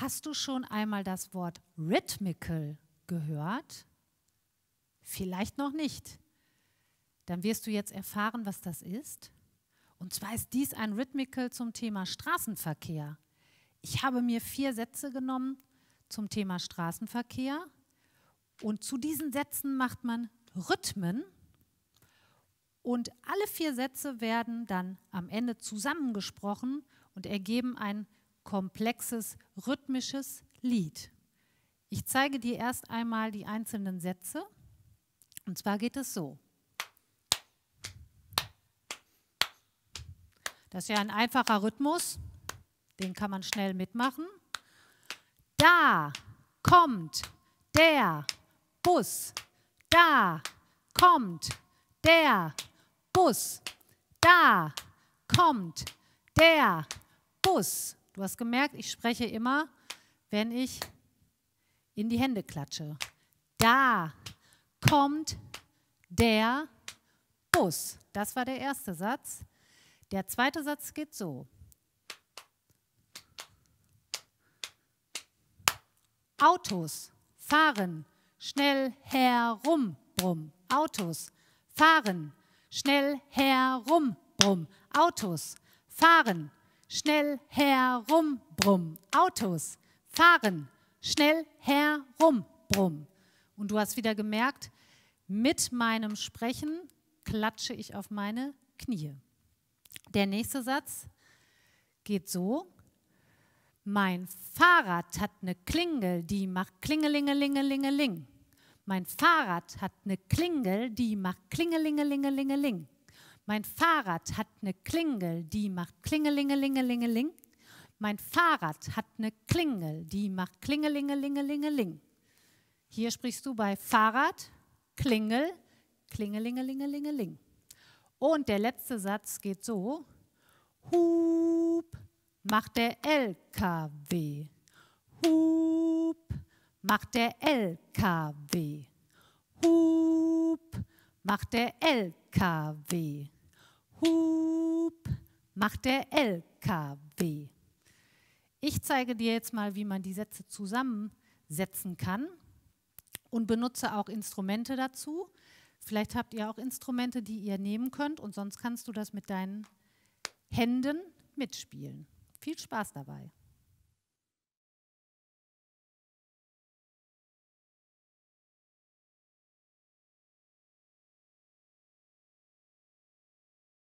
Hast du schon einmal das Wort rhythmical gehört? Vielleicht noch nicht. Dann wirst du jetzt erfahren, was das ist. Und zwar ist dies ein Rhythmical zum Thema Straßenverkehr. Ich habe mir vier Sätze genommen zum Thema Straßenverkehr. Und zu diesen Sätzen macht man Rhythmen. Und alle vier Sätze werden dann am Ende zusammengesprochen und ergeben ein komplexes, rhythmisches Lied. Ich zeige dir erst einmal die einzelnen Sätze. Und zwar geht es so. Das ist ja ein einfacher Rhythmus, den kann man schnell mitmachen. Da kommt der Bus. Da kommt der Bus. Da kommt der Bus. Du hast gemerkt, ich spreche immer, wenn ich in die Hände klatsche. Da kommt der Bus. Das war der erste Satz. Der zweite Satz geht so. Autos fahren schnell herum, brumm. Autos fahren schnell herum, brumm. Autos fahren herum schnell herum, brumm. Autos fahren, schnell herum, brumm. Und du hast wieder gemerkt, mit meinem Sprechen klatsche ich auf meine Knie. Der nächste Satz geht so. Mein Fahrrad hat eine Klingel, die macht Klingelingelingelingeling. Mein Fahrrad hat eine Klingel, die macht Klingelingelingelingeling. Mein Fahrrad hat eine Klingel, die macht Klingelingelingelingeling. Mein Fahrrad hat eine Klingel, die macht Klingelingelingelingeling. Hier sprichst du bei Fahrrad, Klingel, Klingelingelingelingeling. Und der letzte Satz geht so: Hup macht der LKW. Hup macht der LKW. Hup macht der LKW. Hup macht der LKW. Ich zeige dir jetzt mal, wie man die Sätze zusammensetzen kann und benutze auch Instrumente dazu. Vielleicht habt ihr auch Instrumente, die ihr nehmen könnt und sonst kannst du das mit deinen Händen mitspielen. Viel Spaß dabei.